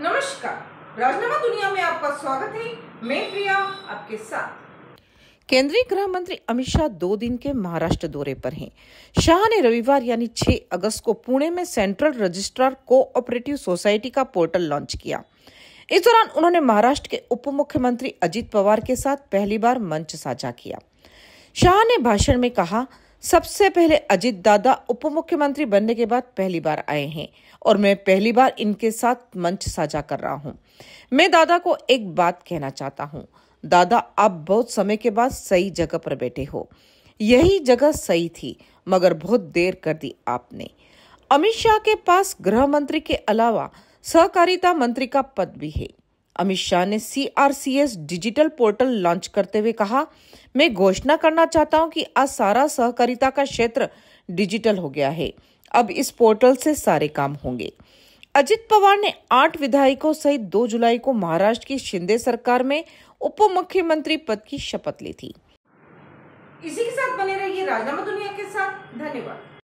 नमस्कार राजनामा दुनिया में आपका स्वागत है मैं प्रिया आपके साथ केंद्रीय गृह मंत्री अमित शाह दो दिन के महाराष्ट्र दौरे पर हैं। शाह ने रविवार यानी 6 अगस्त को पुणे में सेंट्रल रजिस्ट्रार कोऑपरेटिव सोसाइटी का पोर्टल लॉन्च किया इस दौरान उन्होंने महाराष्ट्र के उप मुख्यमंत्री अजित पवार के साथ पहली बार मंच साझा किया शाह ने भाषण में कहा सबसे पहले अजित दादा उप मुख्यमंत्री बनने के बाद पहली बार आए हैं और मैं पहली बार इनके साथ मंच साझा कर रहा हूं मैं दादा को एक बात कहना चाहता हूं दादा आप बहुत समय के बाद सही जगह पर बैठे हो यही जगह सही थी मगर बहुत देर कर दी आपने अमित शाह के पास गृह मंत्री के अलावा सहकारिता मंत्री का पद भी है अमित शाह ने सीआरसीएस डिजिटल पोर्टल लॉन्च करते हुए कहा मैं घोषणा करना चाहता हूं कि आज सारा सहकारिता का क्षेत्र डिजिटल हो गया है अब इस पोर्टल से सारे काम होंगे अजित पवार ने आठ विधायकों सहित दो जुलाई को महाराष्ट्र की शिंदे सरकार में उप मुख्यमंत्री पद की शपथ ली थी इसी के साथ बने रहिए राजनामा दुनिया के साथ धन्यवाद